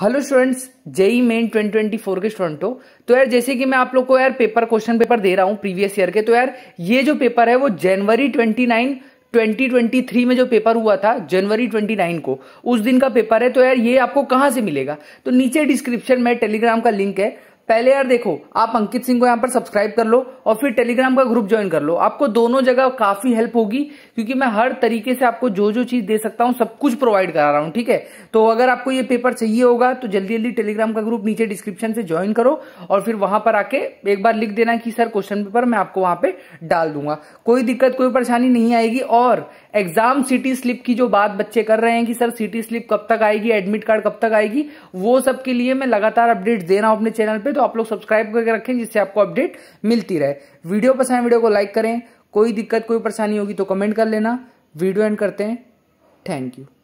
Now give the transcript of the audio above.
hello students JEE main 2024 के student हो तो यार जैसे कि मैं आप लोग को यार पेपर क्वेश्चन पेपर दे रहा हूँ प्रीवियस ईयर के तो यार ये जो पेपर है वो जनवरी 29 2023 में जो पेपर हुआ था जनवरी 29 को उस दिन का पेपर है तो यार ये आपको कहाँ से मिलेगा तो नीचे डिस्क्रिप्शन में टेलीग्राम का लिंक है पहले यार देखो आप अंकित सिंह को यहाँ पर सब्सक्राइब कर लो और फिर टेलीग्राम का ग्रुप ज्वाइन कर लो आपको दोनों जगह काफी हेल्प होगी क्योंकि मैं हर तरीके से आपको जो जो चीज दे सकता हूँ सब कुछ प्रोवाइड करा रहा हूँ ठीक है तो अगर आपको ये पेपर चाहिए होगा तो जल्दी जल्दी टेलीग्राम का ग्रुप नीचे डिस्क्रिप्शन से ज्वाइन करो और फिर वहां पर आके एक बार लिख देना कि सर क्वेश्चन पेपर मैं आपको वहां पर डाल दूंगा कोई दिक्कत कोई परेशानी नहीं आएगी और एग्जाम सिटी स्लिप की जो बात बच्चे कर रहे हैं कि सर सिटी स्लिप कब तक आएगी एडमिट कार्ड कब तक आएगी वो सब के लिए मैं लगातार अपडेट दे रहा हूं अपने चैनल पे तो आप लोग सब्सक्राइब करके रखें जिससे आपको अपडेट मिलती रहे वीडियो पसंद वीडियो को लाइक करें कोई दिक्कत कोई परेशानी होगी तो कमेंट कर लेना वीडियो एंड करते हैं थैंक यू